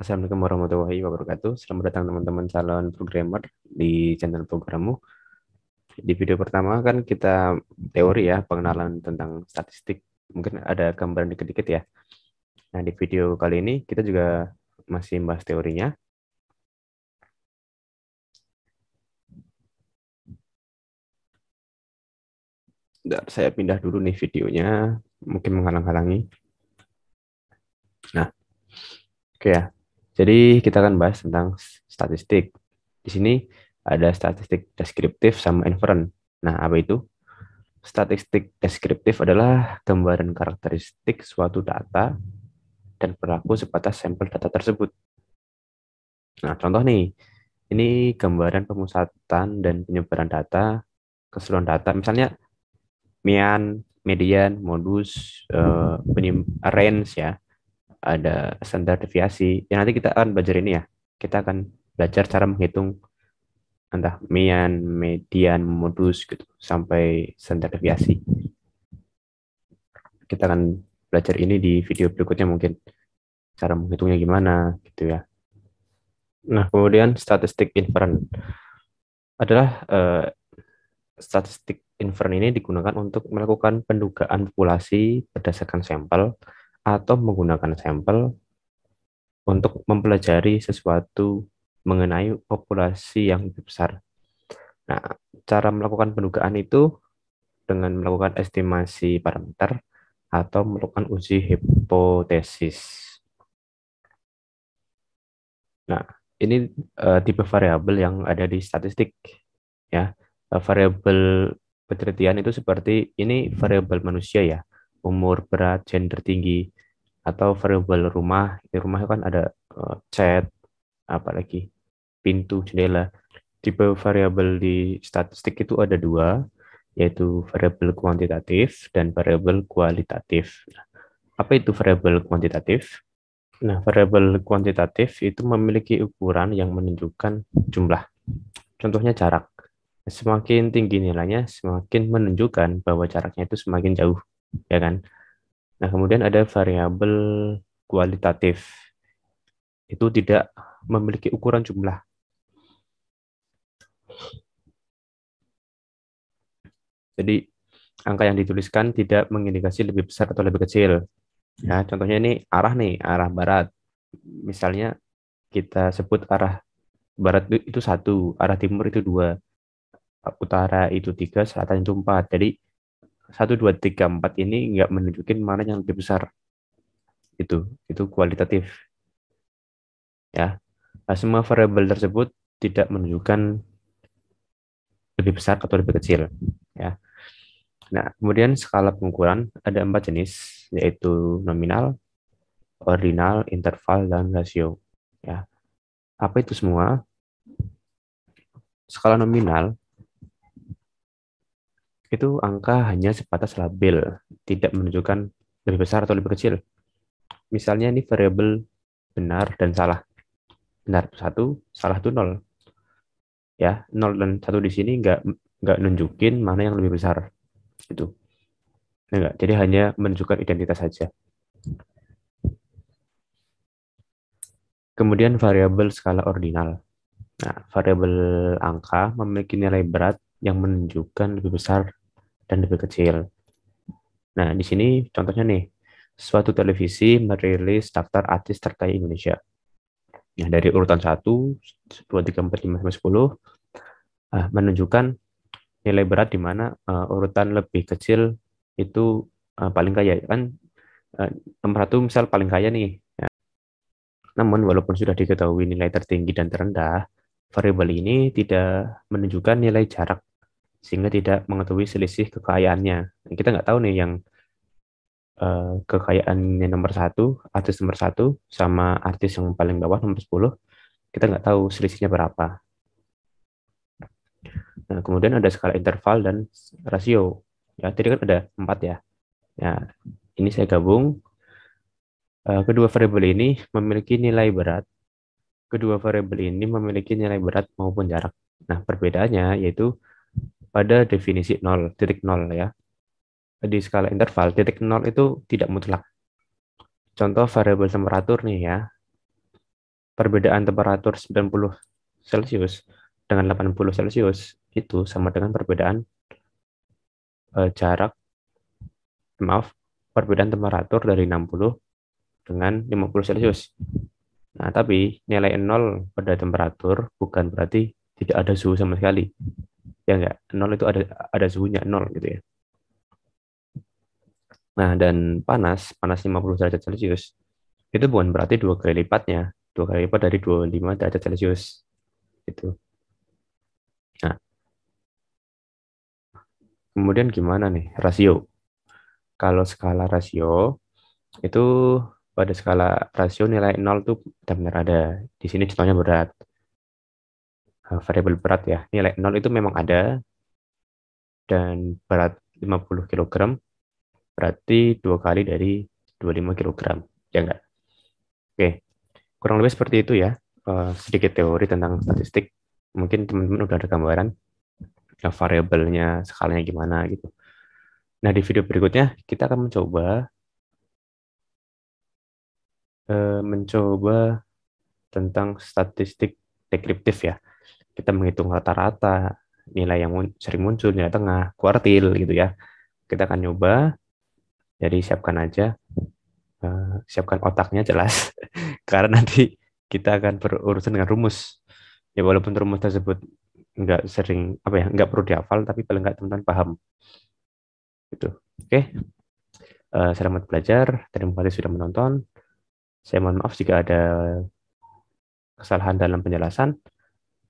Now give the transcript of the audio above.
Assalamualaikum warahmatullahi wabarakatuh. Selamat datang teman-teman calon programmer di channel programmu. Di video pertama kan kita teori ya, pengenalan tentang statistik. Mungkin ada gambaran dikit-dikit ya. Nah, di video kali ini kita juga masih membahas teorinya. Bentar, saya pindah dulu nih videonya. Mungkin menghalang-halangi. Nah, oke okay ya. Jadi kita akan bahas tentang statistik. Di sini ada statistik deskriptif sama inferen. Nah, apa itu? Statistik deskriptif adalah gambaran karakteristik suatu data dan berlaku sebatas sampel data tersebut. Nah, contoh nih, ini gambaran pemusatan dan penyebaran data, keseluruhan data, misalnya mean, median, modus, uh, range ya, ada standar deviasi. Ya nanti kita akan belajar ini ya. Kita akan belajar cara menghitung entah mean, median, modus gitu sampai standar deviasi. Kita akan belajar ini di video berikutnya mungkin cara menghitungnya gimana gitu ya. Nah, kemudian statistik inferen adalah eh, statistik inferen ini digunakan untuk melakukan pendugaan populasi berdasarkan sampel atau menggunakan sampel untuk mempelajari sesuatu mengenai populasi yang lebih besar. Nah, cara melakukan pendugaan itu dengan melakukan estimasi parameter atau melakukan uji hipotesis. Nah, ini uh, tipe variabel yang ada di statistik ya. Uh, variabel penelitian itu seperti ini variabel manusia ya umur berat, gender tinggi, atau variabel rumah. Di rumah kan ada uh, eh, cat, apalagi pintu, jendela. Tipe variabel di statistik itu ada dua, yaitu variabel kuantitatif dan variabel kualitatif. Apa itu variabel kuantitatif? Nah, variabel kuantitatif itu memiliki ukuran yang menunjukkan jumlah. Contohnya jarak. Semakin tinggi nilainya, semakin menunjukkan bahwa jaraknya itu semakin jauh ya kan? Nah, kemudian ada variabel kualitatif. Itu tidak memiliki ukuran jumlah. Jadi, angka yang dituliskan tidak mengindikasi lebih besar atau lebih kecil. Ya, contohnya ini arah nih, arah barat. Misalnya kita sebut arah barat itu satu, arah timur itu dua, utara itu tiga, selatan itu empat. Jadi satu dua tiga empat ini nggak menunjukkan mana yang lebih besar itu itu kualitatif ya nah, semua variabel tersebut tidak menunjukkan lebih besar atau lebih kecil ya nah kemudian skala pengukuran ada empat jenis yaitu nominal ordinal interval dan rasio ya apa itu semua skala nominal itu angka hanya sebatas label, tidak menunjukkan lebih besar atau lebih kecil. Misalnya ini variabel benar dan salah. Benar itu satu, salah itu nol. Ya, nol dan satu di sini nggak nggak nunjukin mana yang lebih besar. Itu. enggak, jadi hanya menunjukkan identitas saja. Kemudian variabel skala ordinal. Nah, variabel angka memiliki nilai berat yang menunjukkan lebih besar dan lebih kecil. Nah, di sini contohnya nih, suatu televisi merilis daftar artis terkaya Indonesia. Nah, dari urutan 1, 2, 3, 4, 5, 10, uh, menunjukkan nilai berat di mana uh, urutan lebih kecil itu uh, paling kaya. Kan uh, nomor satu misal paling kaya nih. Ya. Namun, walaupun sudah diketahui nilai tertinggi dan terendah, variabel ini tidak menunjukkan nilai jarak sehingga tidak mengetahui selisih kekayaannya. Kita nggak tahu nih yang uh, kekayaannya nomor satu, artis nomor satu, sama artis yang paling bawah nomor 10, kita nggak tahu selisihnya berapa. Nah, kemudian ada skala interval dan rasio. Ya, tadi kan ada empat ya. Ya, ini saya gabung. Uh, kedua variabel ini memiliki nilai berat. Kedua variabel ini memiliki nilai berat maupun jarak. Nah, perbedaannya yaitu pada definisi 0, titik 0 ya. Di skala interval, titik 0 itu tidak mutlak. Contoh variabel temperatur nih ya. Perbedaan temperatur 90 Celcius dengan 80 Celcius itu sama dengan perbedaan eh, jarak, maaf, perbedaan temperatur dari 60 dengan 50 Celcius. Nah, tapi nilai 0 pada temperatur bukan berarti tidak ada suhu sama sekali ya enggak nol itu ada ada suhunya nol gitu ya nah dan panas panas 50 derajat celcius itu bukan berarti dua kali lipatnya dua kali lipat dari 25 derajat celcius itu nah kemudian gimana nih rasio kalau skala rasio itu pada skala rasio nilai 0 tuh benar-benar ada. Di sini contohnya berat. Eh, variabel berat ya. Nilai 0 itu memang ada dan berat 50 kg berarti dua kali dari 25 kg. Ya enggak? Oke. Kurang lebih seperti itu ya. Eh, sedikit teori tentang statistik. Mungkin teman-teman udah ada gambaran nah, variabelnya, skalanya gimana gitu. Nah, di video berikutnya kita akan mencoba mencoba tentang statistik dekriptif ya kita menghitung rata-rata nilai yang sering muncul nilai tengah kuartil gitu ya kita akan nyoba jadi ya siapkan aja uh, siapkan otaknya jelas karena nanti kita akan berurusan dengan rumus ya walaupun rumus tersebut nggak sering apa ya nggak perlu dihafal tapi paling nggak teman-teman paham gitu oke okay. uh, eh, selamat belajar terima kasih sudah menonton saya mohon maaf jika ada kesalahan dalam penjelasan